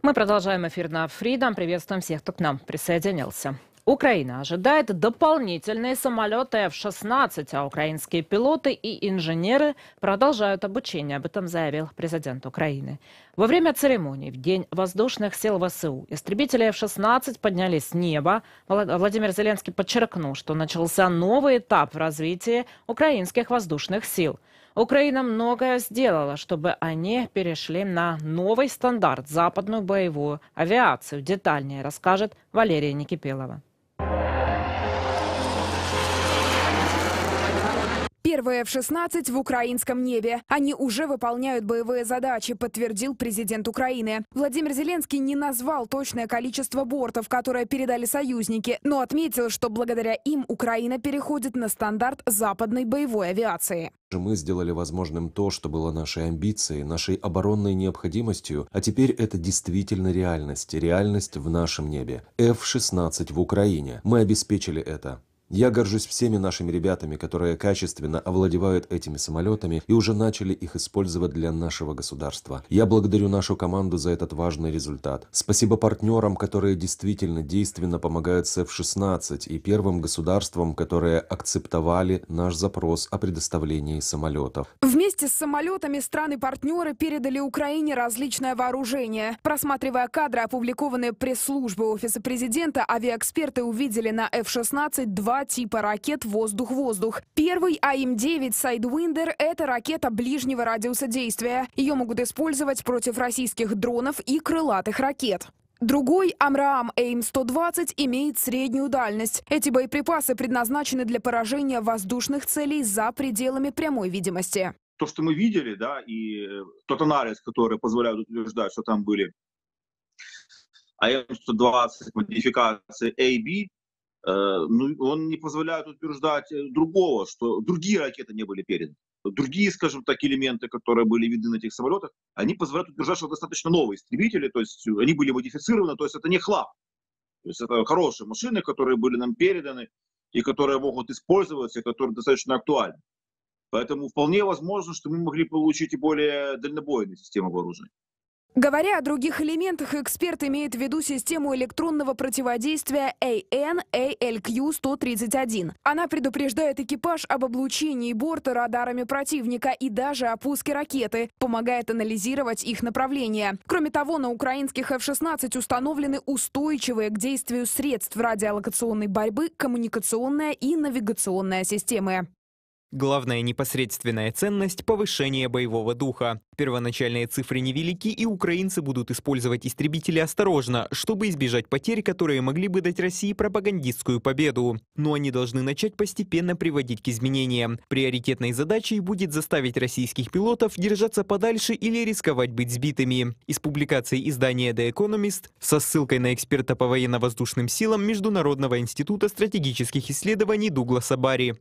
Мы продолжаем эфир на Freedom. Приветствуем всех, кто к нам присоединился. Украина ожидает дополнительные самолеты F-16, а украинские пилоты и инженеры продолжают обучение. Об этом заявил президент Украины. Во время церемонии в День воздушных сил ВСУ истребители F-16 поднялись с неба. Владимир Зеленский подчеркнул, что начался новый этап в развитии украинских воздушных сил – Украина многое сделала, чтобы они перешли на новый стандарт западную боевую авиацию. Детальнее расскажет Валерия Никипелова. Первые F-16 в украинском небе. Они уже выполняют боевые задачи, подтвердил президент Украины. Владимир Зеленский не назвал точное количество бортов, которые передали союзники, но отметил, что благодаря им Украина переходит на стандарт западной боевой авиации. Мы сделали возможным то, что было нашей амбицией, нашей оборонной необходимостью, а теперь это действительно реальность, реальность в нашем небе. F-16 в Украине. Мы обеспечили это. Я горжусь всеми нашими ребятами, которые качественно овладевают этими самолетами и уже начали их использовать для нашего государства. Я благодарю нашу команду за этот важный результат. Спасибо партнерам, которые действительно действенно помогают сф 16 и первым государствам, которые акцептовали наш запрос о предоставлении самолетов. Вместе с самолетами страны-партнеры передали Украине различное вооружение. Просматривая кадры, опубликованные пресс службой Офиса президента, авиаэксперты увидели на F-16 два типа ракет «Воздух-воздух». Первый АИМ-9 «Сайдвиндер» — это ракета ближнего радиуса действия. Ее могут использовать против российских дронов и крылатых ракет. Другой Амраам AIM-120 имеет среднюю дальность. Эти боеприпасы предназначены для поражения воздушных целей за пределами прямой видимости. То, что мы видели, да, и э, тот анализ, который позволяет утверждать, что там были АМ-120 модификации AB, Э, ну, он не позволяет утверждать э, другого, что другие ракеты не были переданы. Другие, скажем так, элементы, которые были видны на этих самолетах, они позволяют утверждать, что достаточно новые истребители, то есть э, они были модифицированы, то есть это не хлам. То есть это хорошие машины, которые были нам переданы и которые могут использоваться, и которые достаточно актуальны. Поэтому вполне возможно, что мы могли получить и более дальнобойные системы вооружения. Говоря о других элементах, эксперт имеет в виду систему электронного противодействия AN-ALQ-131. Она предупреждает экипаж об облучении борта радарами противника и даже о пуске ракеты, помогает анализировать их направление. Кроме того, на украинских F-16 установлены устойчивые к действию средств радиолокационной борьбы коммуникационная и навигационная системы. Главная непосредственная ценность – повышение боевого духа. Первоначальные цифры невелики, и украинцы будут использовать истребители осторожно, чтобы избежать потерь, которые могли бы дать России пропагандистскую победу. Но они должны начать постепенно приводить к изменениям. Приоритетной задачей будет заставить российских пилотов держаться подальше или рисковать быть сбитыми. Из публикации издания The Economist со ссылкой на эксперта по военно-воздушным силам Международного института стратегических исследований Дугласа Барри.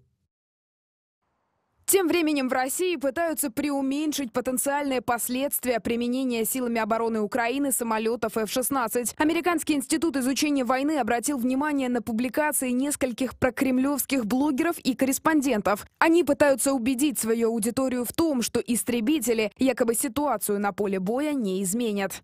Тем временем в России пытаются преуменьшить потенциальные последствия применения силами обороны Украины самолетов F-16. Американский институт изучения войны обратил внимание на публикации нескольких прокремлевских блогеров и корреспондентов. Они пытаются убедить свою аудиторию в том, что истребители якобы ситуацию на поле боя не изменят.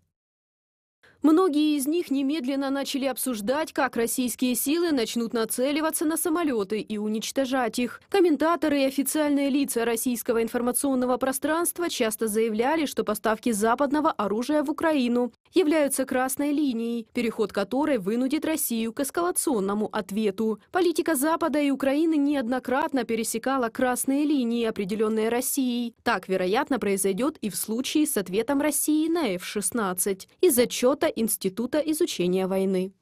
Многие из них немедленно начали обсуждать, как российские силы начнут нацеливаться на самолеты и уничтожать их. Комментаторы и официальные лица российского информационного пространства часто заявляли, что поставки западного оружия в Украину являются красной линией, переход которой вынудит Россию к эскалационному ответу. Политика Запада и Украины неоднократно пересекала красные линии, определенные Россией. Так, вероятно, произойдет и в случае с ответом России на F-16. Из отчета Института изучения войны.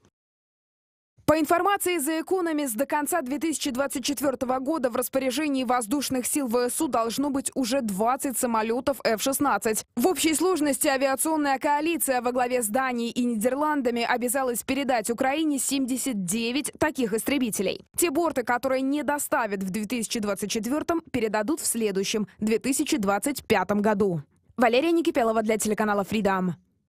По информации The Economist, до конца 2024 года в распоряжении воздушных сил ВСУ должно быть уже 20 самолетов F-16. В общей сложности авиационная коалиция во главе с Данией и Нидерландами обязалась передать Украине 79 таких истребителей. Те борты, которые не доставят в 2024, передадут в следующем, 2025 году. Валерия Никипелова для телеканала Freedom.